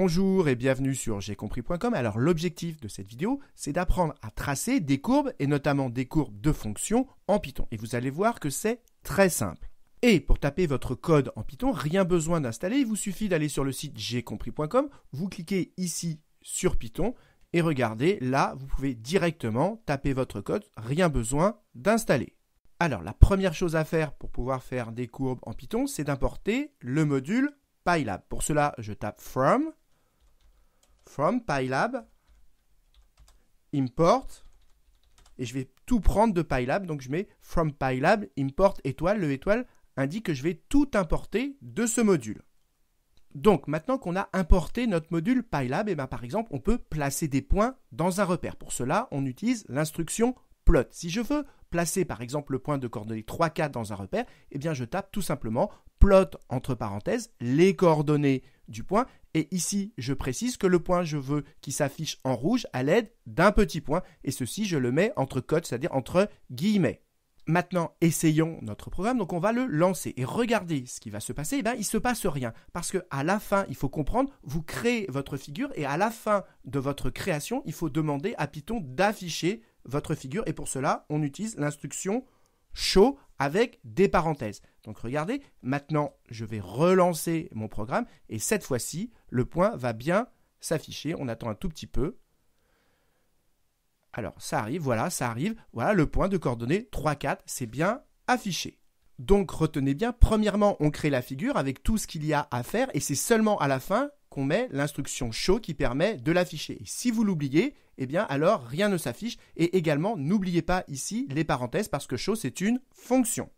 Bonjour et bienvenue sur compris.com. Alors l'objectif de cette vidéo, c'est d'apprendre à tracer des courbes et notamment des courbes de fonctions en Python. Et vous allez voir que c'est très simple. Et pour taper votre code en Python, rien besoin d'installer, il vous suffit d'aller sur le site compris.com, vous cliquez ici sur Python et regardez, là, vous pouvez directement taper votre code, rien besoin d'installer. Alors la première chose à faire pour pouvoir faire des courbes en Python, c'est d'importer le module Pylab. Pour cela, je tape from from PyLab import et je vais tout prendre de PyLab. Donc je mets from PyLab import étoile. Le étoile indique que je vais tout importer de ce module. Donc maintenant qu'on a importé notre module PyLab, et eh ben, par exemple on peut placer des points dans un repère. Pour cela, on utilise l'instruction plot. Si je veux placer par exemple le point de coordonnées 3, 4 dans un repère, et eh bien je tape tout simplement plot entre parenthèses les coordonnées du point et ici, je précise que le point, je veux qui s'affiche en rouge à l'aide d'un petit point. Et ceci, je le mets entre codes, c'est-à-dire entre guillemets. Maintenant, essayons notre programme. Donc, on va le lancer et regardez ce qui va se passer. Eh bien, il se passe rien parce que à la fin, il faut comprendre, vous créez votre figure et à la fin de votre création, il faut demander à Python d'afficher votre figure. Et pour cela, on utilise l'instruction chaud avec des parenthèses. Donc regardez, maintenant je vais relancer mon programme et cette fois-ci, le point va bien s'afficher. On attend un tout petit peu. Alors ça arrive, voilà, ça arrive. Voilà le point de coordonnées 3, 4, c'est bien affiché. Donc retenez bien, premièrement, on crée la figure avec tout ce qu'il y a à faire et c'est seulement à la fin qu'on met l'instruction show qui permet de l'afficher. Si vous l'oubliez, eh bien alors rien ne s'affiche. Et également, n'oubliez pas ici les parenthèses parce que show c'est une fonction.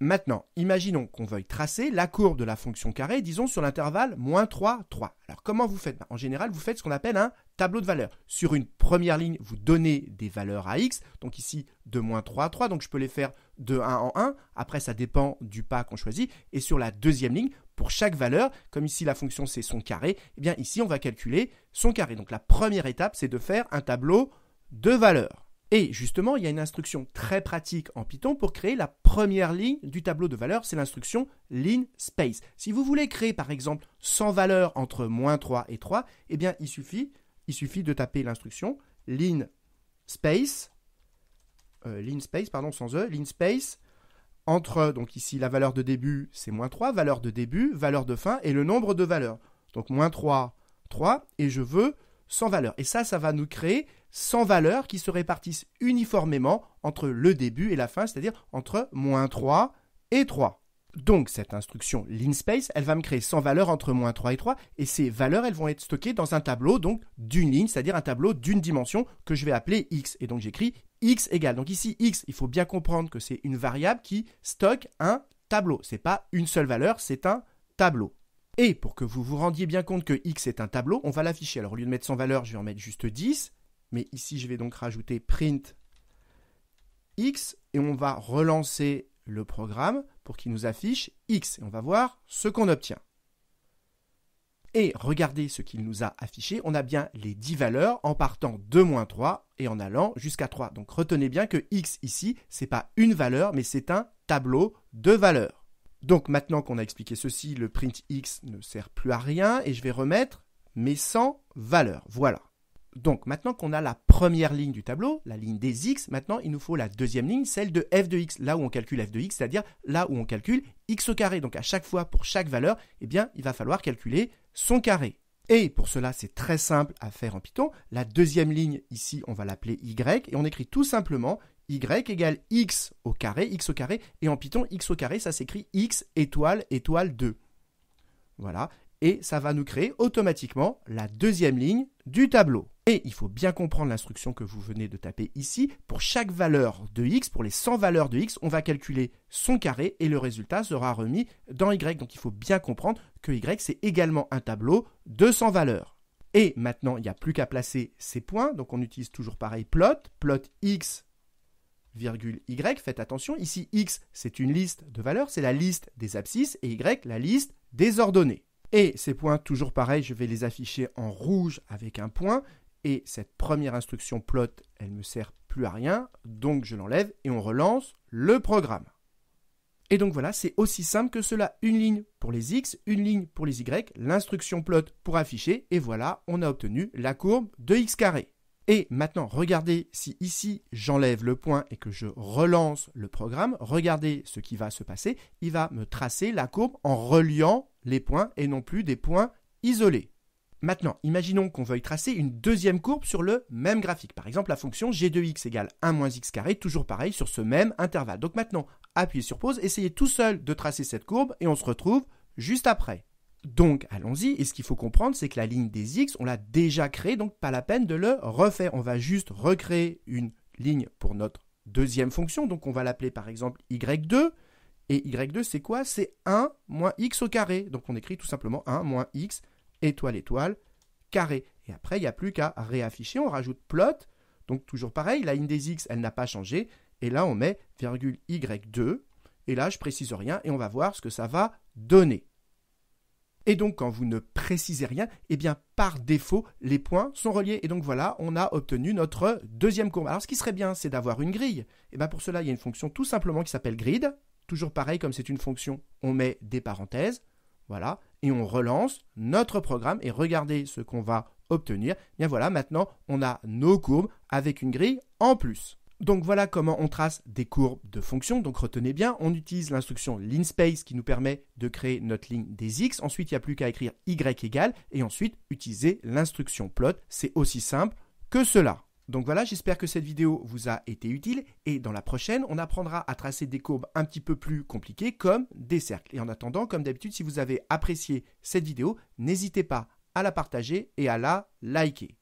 Maintenant, imaginons qu'on veuille tracer la courbe de la fonction carrée, disons sur l'intervalle moins 3, 3. Alors comment vous faites ben, En général, vous faites ce qu'on appelle un tableau de valeurs. Sur une première ligne, vous donnez des valeurs à x, donc ici de moins 3 à 3, donc je peux les faire de 1 en 1, après ça dépend du pas qu'on choisit. Et sur la deuxième ligne, pour chaque valeur, comme ici la fonction c'est son carré, eh bien ici on va calculer son carré. Donc la première étape c'est de faire un tableau de valeurs. Et justement, il y a une instruction très pratique en Python pour créer la première ligne du tableau de valeurs, c'est l'instruction line space. Si vous voulez créer par exemple 100 valeurs entre moins 3 et 3, eh bien il suffit, il suffit de taper l'instruction line space, euh, space, pardon, sans E, line space, entre, donc ici la valeur de début c'est moins 3, valeur de début, valeur de fin et le nombre de valeurs. Donc moins 3, 3, et je veux 100 valeurs. Et ça, ça va nous créer 100 valeurs qui se répartissent uniformément entre le début et la fin, c'est-à-dire entre moins 3 et 3. Donc cette instruction linspace, elle va me créer 100 valeurs entre moins 3 et 3, et ces valeurs, elles vont être stockées dans un tableau donc d'une ligne, c'est-à-dire un tableau d'une dimension que je vais appeler x. Et donc j'écris x égale. Donc ici, x, il faut bien comprendre que c'est une variable qui stocke un tableau. Ce n'est pas une seule valeur, c'est un tableau. Et pour que vous vous rendiez bien compte que x est un tableau, on va l'afficher. Alors au lieu de mettre son valeur, je vais en mettre juste 10. Mais ici, je vais donc rajouter print x et on va relancer le programme pour qu'il nous affiche x. Et on va voir ce qu'on obtient. Et regardez ce qu'il nous a affiché. On a bien les 10 valeurs en partant de moins 3 et en allant jusqu'à 3. Donc retenez bien que x ici, n'est pas une valeur, mais c'est un tableau de valeurs. Donc maintenant qu'on a expliqué ceci, le print x ne sert plus à rien et je vais remettre mes 100 valeurs. Voilà. Donc maintenant qu'on a la première ligne du tableau, la ligne des x, maintenant il nous faut la deuxième ligne, celle de f de x, là où on calcule f de x, c'est-à-dire là où on calcule x au carré. Donc à chaque fois, pour chaque valeur, eh bien, il va falloir calculer son carré. Et pour cela, c'est très simple à faire en Python. La deuxième ligne, ici, on va l'appeler y, et on écrit tout simplement y égale x au carré, x au carré, et en Python, x au carré, ça s'écrit x étoile étoile 2. Voilà, et ça va nous créer automatiquement la deuxième ligne du tableau. Et il faut bien comprendre l'instruction que vous venez de taper ici. Pour chaque valeur de x, pour les 100 valeurs de x, on va calculer son carré et le résultat sera remis dans y. Donc il faut bien comprendre que y, c'est également un tableau de 100 valeurs. Et maintenant, il n'y a plus qu'à placer ces points. Donc on utilise toujours pareil, plot, plot x, virgule y. Faites attention, ici x, c'est une liste de valeurs, c'est la liste des abscisses, et y, la liste des ordonnées. Et ces points, toujours pareil, je vais les afficher en rouge avec un point. Et cette première instruction plot, elle ne me sert plus à rien, donc je l'enlève et on relance le programme. Et donc voilà, c'est aussi simple que cela. Une ligne pour les X, une ligne pour les Y, l'instruction plot pour afficher, et voilà, on a obtenu la courbe de X carré. Et maintenant, regardez si ici j'enlève le point et que je relance le programme, regardez ce qui va se passer. Il va me tracer la courbe en reliant les points et non plus des points isolés. Maintenant, imaginons qu'on veuille tracer une deuxième courbe sur le même graphique. Par exemple, la fonction g de x égale 1 moins x carré, toujours pareil, sur ce même intervalle. Donc maintenant, appuyez sur pause, essayez tout seul de tracer cette courbe et on se retrouve juste après. Donc allons-y, et ce qu'il faut comprendre, c'est que la ligne des x, on l'a déjà créée, donc pas la peine de le refaire. On va juste recréer une ligne pour notre deuxième fonction, donc on va l'appeler par exemple y2. Et y2, c'est quoi C'est 1 moins x au carré. Donc on écrit tout simplement 1 moins x étoile, étoile, carré. Et après, il n'y a plus qu'à réafficher. On rajoute plot. Donc toujours pareil, la ligne des x, elle n'a pas changé. Et là, on met virgule y2. Et là, je précise rien et on va voir ce que ça va donner. Et donc, quand vous ne précisez rien, eh bien, par défaut, les points sont reliés. Et donc, voilà, on a obtenu notre deuxième courbe. Alors, ce qui serait bien, c'est d'avoir une grille. Et bien, pour cela, il y a une fonction tout simplement qui s'appelle grid. Toujours pareil, comme c'est une fonction, on met des parenthèses. Voilà. Et on relance notre programme et regardez ce qu'on va obtenir. bien voilà, maintenant on a nos courbes avec une grille en plus. Donc voilà comment on trace des courbes de fonctions. Donc retenez bien, on utilise l'instruction linspace qui nous permet de créer notre ligne des x. Ensuite, il n'y a plus qu'à écrire y égale et ensuite utiliser l'instruction plot. C'est aussi simple que cela. Donc voilà, j'espère que cette vidéo vous a été utile et dans la prochaine, on apprendra à tracer des courbes un petit peu plus compliquées comme des cercles. Et en attendant, comme d'habitude, si vous avez apprécié cette vidéo, n'hésitez pas à la partager et à la liker.